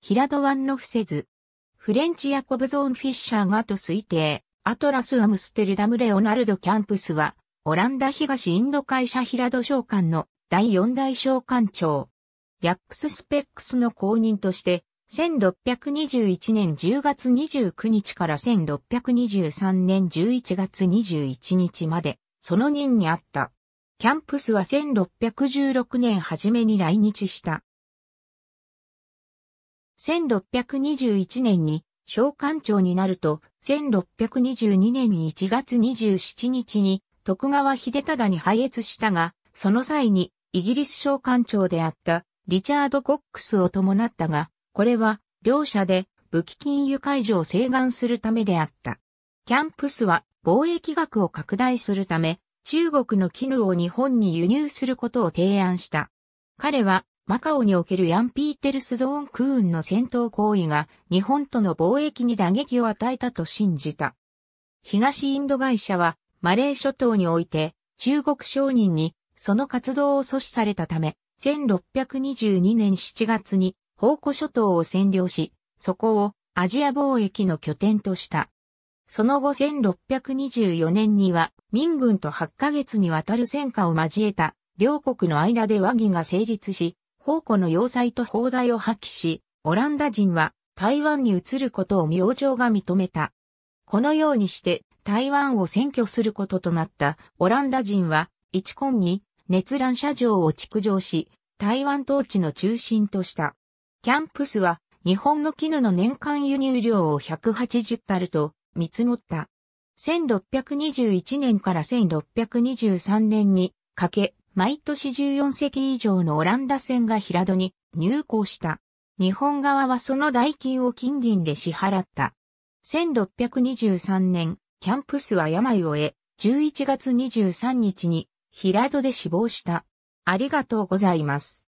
平戸湾の伏せず。フレンチヤコブゾーン・フィッシャーがと推定、アトラス・アムステルダム・レオナルド・キャンプスは、オランダ東インド会社平戸商館の第四代商館長。ヤックス・スペックスの公認として、1621年10月29日から1623年11月21日まで、その任にあった。キャンプスは1616年初めに来日した。1621年に小官庁になると、1622年1月27日に徳川秀忠に配越したが、その際にイギリス小官庁であったリチャード・コックスを伴ったが、これは両者で武器金融解除を請願するためであった。キャンプスは貿易額を拡大するため、中国の絹を日本に輸入することを提案した。彼はマカオにおけるヤンピーテルスゾーンクーンの戦闘行為が日本との貿易に打撃を与えたと信じた。東インド会社はマレー諸島において中国商人にその活動を阻止されたため、1622年7月に宝庫諸島を占領し、そこをアジア貿易の拠点とした。その後1624年には民軍と8ヶ月にわたる戦火を交えた両国の間で和議が成立し、宝庫の要塞と砲台を破棄し、オランダ人は台湾に移ることを明星が認めた。このようにして台湾を占拠することとなったオランダ人は、一婚に熱乱射場を築城し、台湾統治の中心とした。キャンプスは日本の絹の年間輸入量を180タルと見積もった。1621年から1623年にかけ、毎年14隻以上のオランダ船が平戸に入港した。日本側はその代金を金銀で支払った。1623年、キャンプスは病を得、11月23日に平戸で死亡した。ありがとうございます。